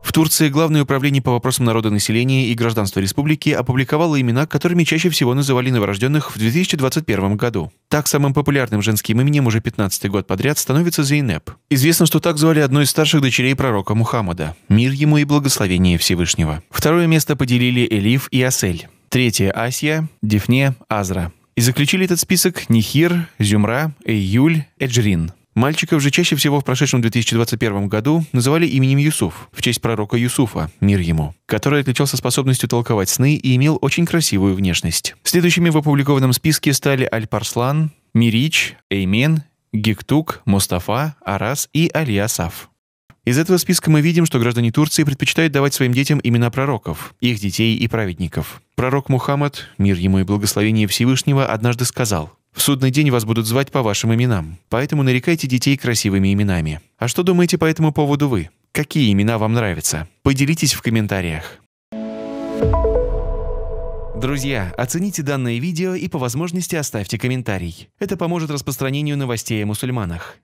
В Турции Главное управление по вопросам народонаселения и гражданства республики опубликовало имена, которыми чаще всего называли новорожденных в 2021 году. Так, самым популярным женским именем уже 15 год подряд становится Зейнеп. Известно, что так звали одной из старших дочерей пророка Мухаммада. Мир ему и благословение Всевышнего. Второе место поделили Элиф и Асель. Третье – Асия, Дефне, Азра. И заключили этот список Нихир, Зюмра, Эйюль, Эджрин. Мальчиков же чаще всего в прошедшем 2021 году называли именем Юсуф, в честь пророка Юсуфа, мир ему, который отличался способностью толковать сны и имел очень красивую внешность. Следующими в опубликованном списке стали Аль-Парслан, Мирич, Эймен, Гиктук, Мустафа, Арас и Алиасаф. Из этого списка мы видим, что граждане Турции предпочитают давать своим детям имена пророков, их детей и праведников. Пророк Мухаммад, мир ему и благословение Всевышнего, однажды сказал – в судный день вас будут звать по вашим именам, поэтому нарекайте детей красивыми именами. А что думаете по этому поводу вы? Какие имена вам нравятся? Поделитесь в комментариях. Друзья, оцените данное видео и по возможности оставьте комментарий. Это поможет распространению новостей о мусульманах.